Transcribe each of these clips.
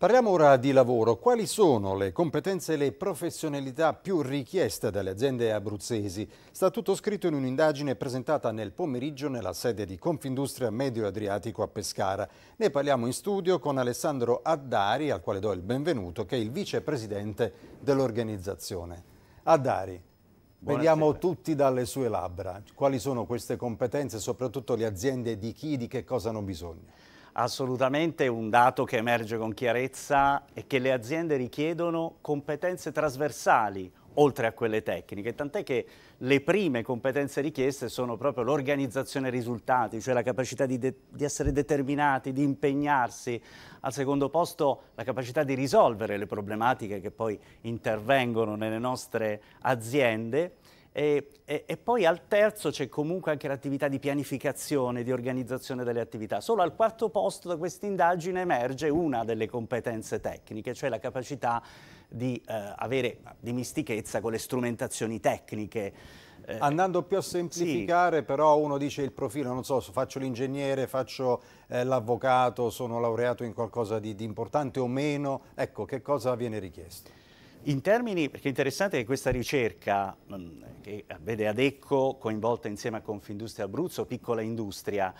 Parliamo ora di lavoro. Quali sono le competenze e le professionalità più richieste dalle aziende abruzzesi? Sta tutto scritto in un'indagine presentata nel pomeriggio nella sede di Confindustria Medio Adriatico a Pescara. Ne parliamo in studio con Alessandro Addari, al quale do il benvenuto, che è il vicepresidente dell'organizzazione. Addari, Buonasera. vediamo tutti dalle sue labbra. Quali sono queste competenze, soprattutto le aziende di chi, di che cosa hanno bisogno? Assolutamente un dato che emerge con chiarezza è che le aziende richiedono competenze trasversali oltre a quelle tecniche, tant'è che le prime competenze richieste sono proprio l'organizzazione risultati, cioè la capacità di, di, essere determinati, di impegnarsi, al secondo posto la capacità di risolvere le problematiche che poi intervengono nelle nostre aziende e, e, e, poi al terzo c'è comunque anche l'attività di pianificazione, di organizzazione delle attività. Solo al quarto posto da questa indagine emerge una delle competenze tecniche, cioè la capacità di eh, avere dimistichezza con le strumentazioni tecniche. Eh, Andando più a semplificare, sì. però uno dice il profilo, non so, faccio l'ingegnere, faccio eh, l'avvocato, sono laureato in qualcosa di, di importante o meno, ecco che cosa viene richiesto? In termini, perché è interessante che questa ricerca, mm, che eh, vede Adecco coinvolta insieme a Confindustria Abruzzo, piccola industria,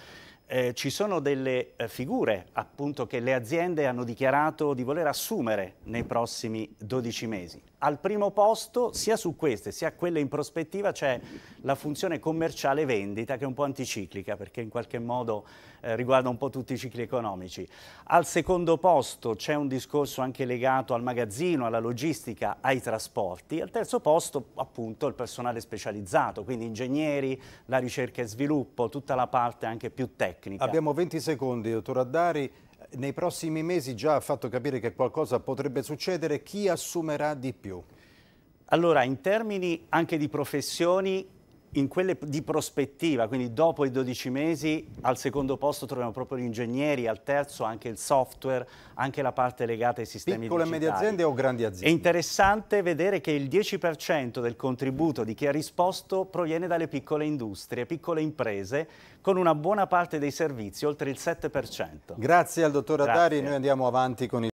eh, ci sono delle eh, figure appunto che le aziende hanno dichiarato di voler assumere nei prossimi 12 mesi. Al primo posto, sia su queste sia quelle in prospettiva, c'è la funzione commerciale vendita che è un po' anticiclica perché in qualche modo eh, riguarda un po' tutti i cicli economici. Al secondo posto c'è un discorso anche legato al magazzino, alla logistica, ai trasporti. Al terzo posto appunto il personale specializzato, quindi ingegneri, la ricerca e sviluppo, tutta la parte anche più tecnica tecnica. Abbiamo 20 secondi, dottor Addari. Nei prossimi mesi già ha fatto capire che qualcosa potrebbe succedere. Chi assumerà di più? Allora, in termini anche di professioni, in quelle di prospettiva, quindi dopo i 12 mesi al secondo posto troviamo proprio gli ingegneri, al terzo anche il software, anche la parte legata ai sistemi Piccole digitali. Piccole e medie aziende o grandi aziende? È interessante vedere che il 10% del contributo di chi ha risposto proviene dalle piccole industrie, piccole imprese, con una buona parte dei servizi, oltre il 7%. Grazie al dottor Adari, noi andiamo avanti con il